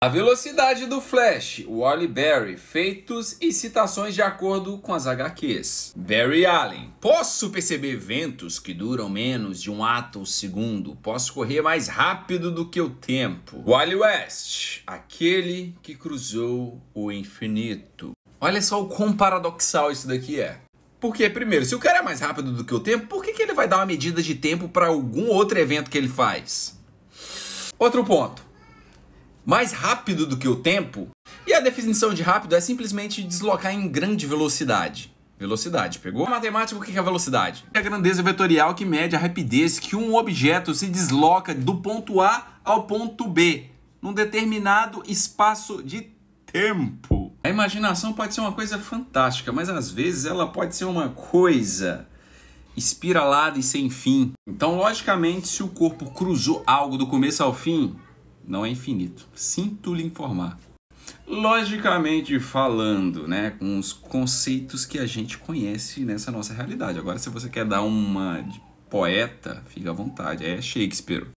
A velocidade do Flash, o Wally Barry, feitos e citações de acordo com as HQs. Barry Allen, posso perceber ventos que duram menos de um ato segundo, posso correr mais rápido do que o tempo. Wally West, aquele que cruzou o infinito. Olha só o quão paradoxal isso daqui é. Porque, primeiro, se o cara é mais rápido do que o tempo, por que, que ele vai dar uma medida de tempo para algum outro evento que ele faz? Outro ponto mais rápido do que o tempo. E a definição de rápido é simplesmente deslocar em grande velocidade. Velocidade, pegou? matemático, o que é velocidade? É a grandeza vetorial que mede a rapidez que um objeto se desloca do ponto A ao ponto B, num determinado espaço de tempo. A imaginação pode ser uma coisa fantástica, mas às vezes ela pode ser uma coisa espiralada e sem fim. Então, logicamente, se o corpo cruzou algo do começo ao fim, não é infinito. Sinto lhe informar. Logicamente falando, né, com os conceitos que a gente conhece nessa nossa realidade. Agora, se você quer dar uma de poeta, fica à vontade, é Shakespeare.